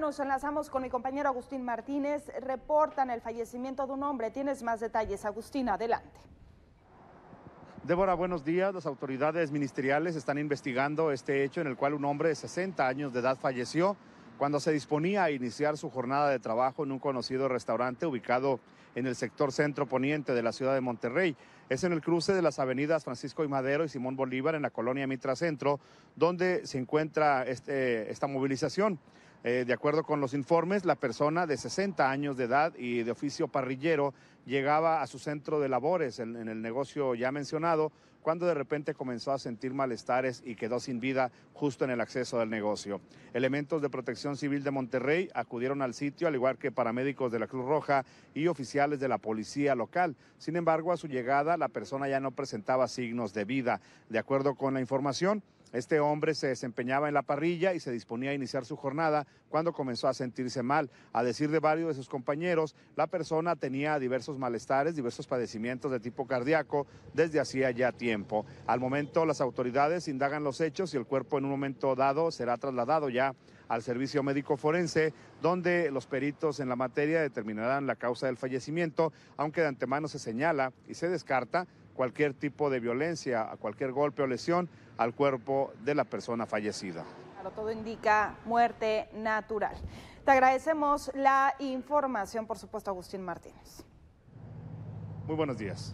Nos enlazamos con mi compañero Agustín Martínez. Reportan el fallecimiento de un hombre. Tienes más detalles. Agustín, adelante. Débora, buenos días. Las autoridades ministeriales están investigando este hecho en el cual un hombre de 60 años de edad falleció cuando se disponía a iniciar su jornada de trabajo en un conocido restaurante ubicado en el sector centro poniente de la ciudad de Monterrey. Es en el cruce de las avenidas Francisco y Madero y Simón Bolívar en la colonia Mitra Centro, donde se encuentra este, esta movilización. Eh, de acuerdo con los informes, la persona de 60 años de edad y de oficio parrillero llegaba a su centro de labores en, en, el negocio ya mencionado, cuando de repente comenzó a sentir malestares y quedó sin vida justo en el acceso del negocio. Elementos de protección civil de Monterrey acudieron al sitio, al igual que paramédicos de la Cruz Roja y oficiales de la policía local. Sin embargo, a su llegada, la persona ya no presentaba signos de vida. De acuerdo con la información, este hombre se desempeñaba en la parrilla y se disponía a iniciar su jornada cuando comenzó a sentirse mal. A decir de varios de sus compañeros, la persona tenía diversos malestares, diversos padecimientos de tipo cardíaco desde hacía ya tiempo. Al momento las autoridades indagan los hechos y el cuerpo en un momento dado será trasladado ya al servicio médico forense, donde los peritos en la materia determinarán la causa del fallecimiento, aunque de antemano se señala y se descarta cualquier tipo de violencia, a cualquier golpe o lesión al cuerpo de la persona fallecida. Claro, todo indica muerte natural. Te agradecemos la información, por supuesto, Agustín Martínez. Muy buenos días.